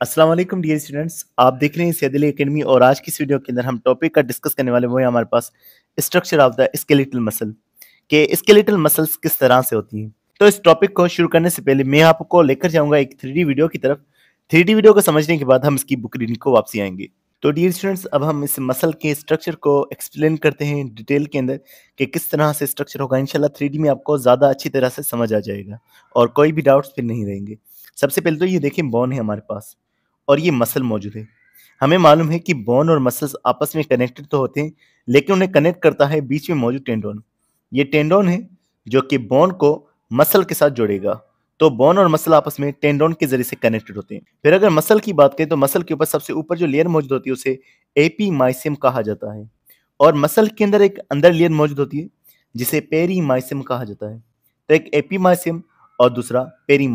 अस्सलाम वालेकुम dear students आप देख रहे हैं सैदल एकेडमी और आज की इस वीडियो के अंदर हम टॉपिक का डिस्कस करने वाले वो है हमारे पास structure of the skeletal muscle के स्केलेटल मसल्स किस तरह से होती हैं तो इस टॉपिक को शुरू करने से पहले मैं आपको लेकर जाऊंगा एक थ्री वीडियो की तरफ थ्री वीडियो को समझने के बाद हम इसकी बुक रीडिंग को वापसी आएंगे तो डियर स्टूडेंट्स अब हम इस मसल के स्ट्रक्चर को एक्सप्लेन करते हैं डिटेल के अंदर कि किस तरह से स्ट्रक्चर होगा इंशाल्लाह थ्री में आपको ज़्यादा अच्छी तरह से समझ आ जाएगा और कोई भी डाउट्स फिर नहीं रहेंगे सबसे पहले तो ये देखें बोन है हमारे पास और ये मसल मौजूद है हमें मालूम है कि बोन और मसल्स आपस में कनेक्टेड तो होते हैं लेकिन उन्हें कनेक्ट करता है बीच में मौजूद टेंडोन ये टेंडोन है जो कि बोन को मसल के साथ जोड़ेगा तो बोन और मसल आपस में टेंडोन के जरिए से कनेक्टेड होते हैं फिर अगर मसल की बात करें तो मसल के ऊपर सबसे ऊपर जो लेयर मौजूद होती है उसे एपी कहा जाता है और मसल के अंदर एक अंदर लेयर मौजूद होती है जिसे पेरी कहा जाता है तो एक एपी और दूसरा पेरी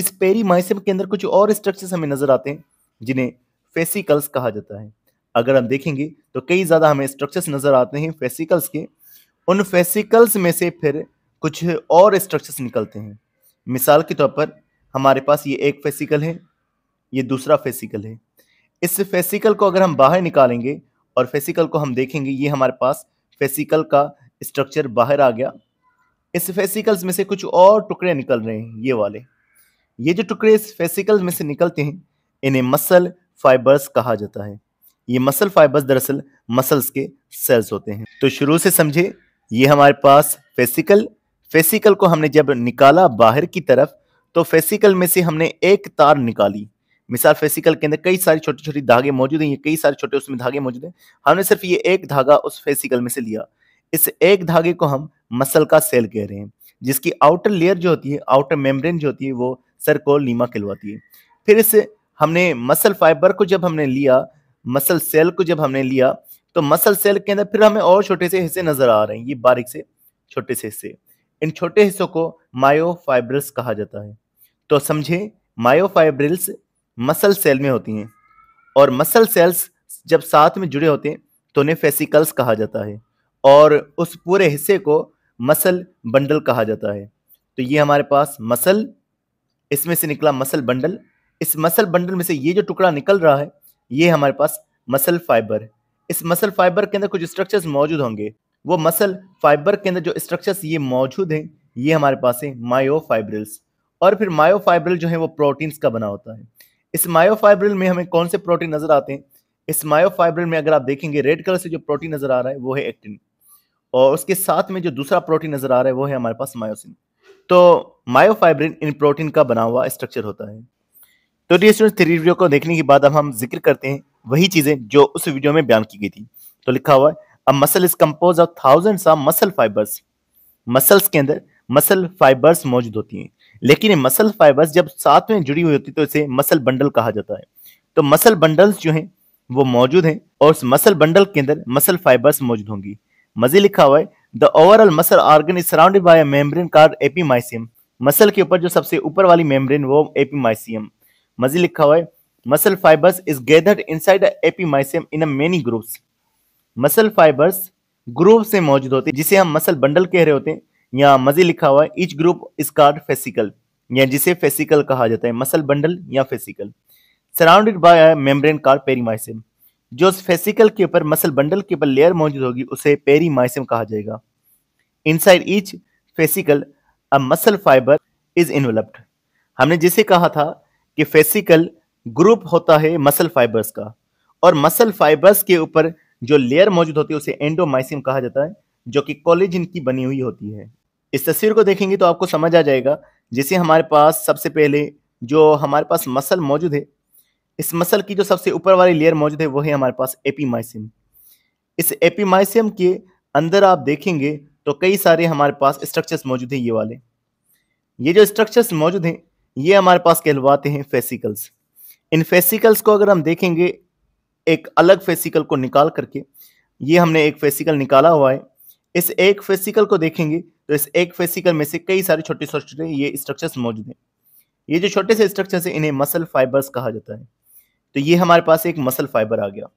इस पेरीमाइसियम के अंदर कुछ और स्ट्रक्चर्स हमें नजर आते हैं जिन्हें फेसिकल्स कहा जाता है अगर हम देखेंगे तो कई ज़्यादा हमें स्ट्रक्चर्स नज़र आते हैं फेसिकल्स के उन फेसिकल्स में से फिर कुछ और स्ट्रक्चर्स निकलते हैं मिसाल के तौर पर हमारे पास ये एक फेसिकल है ये दूसरा फेसिकल है इस फेसिकल को अगर हम बाहर निकालेंगे और फेसिकल को हम देखेंगे ये हमारे पास फेसिकल का स्ट्रक्चर बाहर आ गया इस फेसिकल्स में से कुछ और टुकड़े निकल रहे हैं ये वाले ये जो टुकड़े इस फेसिकल में से निकलते हैं इन्हें मसल फाइबर्स कहा जाता है ये मसल फाइबर्स दरअसल मसल्स के सेल्स होते हैं तो शुरू से समझे ये हमारे पास फेसिकल फेसिकल को हमने जब निकाला बाहर की तरफ तो फेसिकल में से हमने एक तार निकाली मिसाल फेसिकल के अंदर कई सारे छोटे छोटे धागे मौजूद हैं ये कई सारे छोटे उसमें धागे मौजूद हैं हमने सिर्फ ये एक धागा उस फेसिकल में से लिया इस एक धागे को हम मसल का सेल कह रहे हैं जिसकी आउटर लेयर जो होती है आउटर मेम्ब्रेन जो होती है वो सर को लीमा खिलवाती है फिर इस हमने मसल फाइबर को जब हमने लिया मसल सेल को जब हमने लिया तो मसल सेल के अंदर फिर हमें और छोटे से हिस्से नजर आ रहे हैं ये बारीक से छोटे से हिस्से इन छोटे हिस्सों को मायोफाइब्रिल्स कहा जाता है तो समझे मायोफाइब्रिल्स मसल सेल में होती हैं और मसल सेल्स जब साथ में जुड़े होते हैं तो उन्हें फेसिकल्स कहा जाता है और उस पूरे हिस्से को मसल बंडल कहा जाता है तो ये हमारे पास मसल इसमें से निकला मसल बंडल इस मसल बंडल में से ये जो टुकड़ा निकल रहा है ये हमारे पास मसल फाइबर है इस मसल फाइबर के अंदर कुछ स्ट्रक्चर्स मौजूद होंगे वो मसल फाइबर के अंदर जो स्ट्रक्चर्स ये मौजूद हैं ये हमारे पास है मायोफाइब्रिल्स और फिर मायोफाइब्रिल जो है वो प्रोटीन्स का बना होता है इस मायोफाइब्रिल में हमें कौन से प्रोटीन नजर आते हैं इस मायोफाइब्रिल में अगर आप देखेंगे रेड कलर से जो प्रोटीन नजर आ रहा है वो है एक्टिन और उसके साथ में जो दूसरा प्रोटीन नजर आ रहा है वो है हमारे पास मायोसिन तो मायोफाइब्रिन इन प्रोटीन का बना हुआ स्ट्रक्चर होता है तो डी स्टूडेंट थ्री वीडियो को देखने के बाद अब हम जिक्र करते हैं वही चीजें जो उस वीडियो में बयान की गई थी तो लिखा हुआ है a muscle is composed of thousands of muscle fibres muscles के अंदर मसल फाइबर्स मौजूद होती हैं लेकिन मसल फाइबर्स जब साथ में जुड़ी हुई होती है तो इसे मसल बंडल कहा जाता है तो मसल बंडल्स जो हैं वो मौजूद हैं और उस मसल बंडल के अंदर मसल फाइबर्स मौजूद होंगी मजे लिखा हुआ है the overall muscle organ is surrounded by a membrane called epimysium muscle के ऊपर जो सबसे ऊपर वाली मेम्ब्रेन वो एपिमाइसियम मजी लिखा हुआ है muscle fibres is gathered inside the epimysium in a many groups muscle fibres group से मौजूद होते हैं जिसे हम मसल बंडल कह रहे होते हैं यहाँ मजी लिखा हुआ है each group is called fascicle या जिसे फेसिकल कहा जाता है मसल बंडल या fascicle surrounded by a membrane called perimysium जो फेसिकल के ऊपर मसल बंडल के ऊपर लेयर मौजूद होगी उसे पेरी कहा जाएगा side each fascicle a muscle fibre is enveloped हमने जिसे कहा था कि फेसिकल ग्रुप होता है मसल फाइबर्स का और मसल फाइबर्स के ऊपर जो लेयर मौजूद होती है उसे एंडोमाइसिम कहा जाता है जो कि कॉलेजिन की बनी हुई होती है इस तस्वीर को देखेंगे तो आपको समझ आ जाएगा जैसे हमारे पास सबसे पहले जो हमारे पास मसल मौजूद है इस मसल की जो सबसे ऊपर वाली लेयर मौजूद है वो है हमारे पास एपीमाइसियम इस एपीमाइसियम के अंदर आप देखेंगे तो कई सारे हमारे पास स्ट्रक्चर्स मौजूद है ये वाले ये जो स्ट्रक्चर्स मौजूद हैं ये हमारे पास कहलवाते हैं फेसिकल्स इन फेसिकल्स को अगर हम देखेंगे एक अलग फेसिकल को निकाल करके ये हमने एक फेसिकल निकाला हुआ है इस एक फेसिकल को देखेंगे तो इस एक फेसिकल में से कई सारे छोटे छोटे ये स्ट्रक्चर्स मौजूद हैं ये जो छोटे से स्ट्रक्चर्स हैं इन्हें मसल फाइबर्स कहा जाता है तो ये हमारे पास एक मसल फाइबर आ गया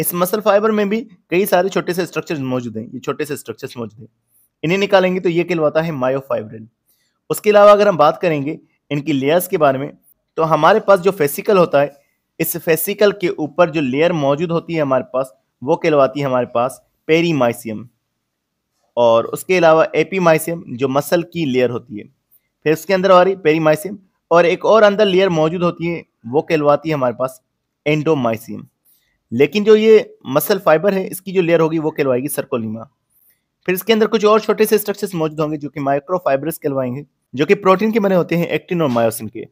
इस मसल फाइबर में भी कई सारे छोटे से स्ट्रक्चर्स मौजूद हैं ये छोटे से स्ट्रक्चर्स मौजूद हैं इन्हें निकालेंगे तो ये कहलवाता है मायोफाइब्रिल उसके अलावा अगर हम बात करेंगे इनकी लेयर्स के बारे में तो हमारे पास जो फेसिकल होता है इस फेसिकल के ऊपर जो लेयर मौजूद होती है हमारे पास वो कहलवाती है हमारे पास पेरीमाइसियम और उसके अलावा एपीमाइसियम जो मसल की लेयर होती है फिर उसके अंदर वाली पेरीमाइसियम और एक और अंदर लेयर मौजूद होती है वो कहलवाती है हमारे पास एंडोमाइसिन लेकिन जो ये मसल फाइबर है इसकी जो लेयर होगी वो कहलवाएगी सर्कोलीमा फिर इसके अंदर कुछ और छोटे से स्ट्रक्चर्स मौजूद होंगे जो कि माइक्रोफाइबर्स कहलवाएंगे जो कि प्रोटीन के बने होते हैं एक्टिन और मायोसिन के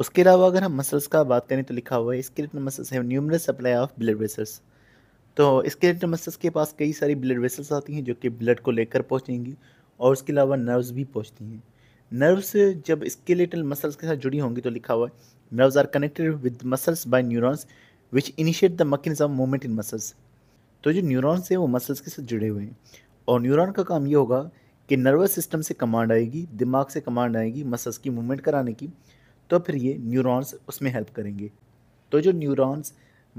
उसके अलावा अगर हम मसल्स का बात करें तो लिखा हुआ है स्केलेटल मसल्स है numerous supply of blood vessels तो स्केलेटल मसल्स के पास कई सारी ब्लड वेसल्स आती हैं जो कि ब्लड को लेकर पहुँचेंगी और उसके अलावा नर्व्स भी पहुँचती हैं नर्व्स जब स्केलेटल मसल्स के साथ जुड़ी होंगी तो लिखा हुआ है Nerves are connected with muscles by neurons which initiate the mechanism of movement in muscles. तो जो न्यूरॉन्स हैं वो मसल्स के साथ जुड़े हुए हैं और न्यूरॉन का काम ये होगा कि नर्वस सिस्टम से कमांड आएगी दिमाग से कमांड आएगी मसल्स की मूवमेंट कराने की तो फिर ये न्यूरॉन्स उसमें हेल्प करेंगे तो जो न्यूरॉन्स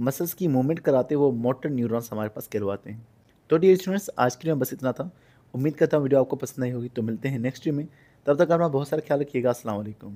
मसल्स की मूवमेंट कराते हैं वो मोटर न्यूरॉन्स हमारे पास कहलवाते हैं तो डियर स्टूडेंट्स आज के लिए बस इतना था उम्मीद करता हूँ वीडियो आपको पसंद आई होगी तो मिलते हैं नेक्स्ट वीडियो में तब तक अपना बहुत सारा ख्याल रखिएगा असलम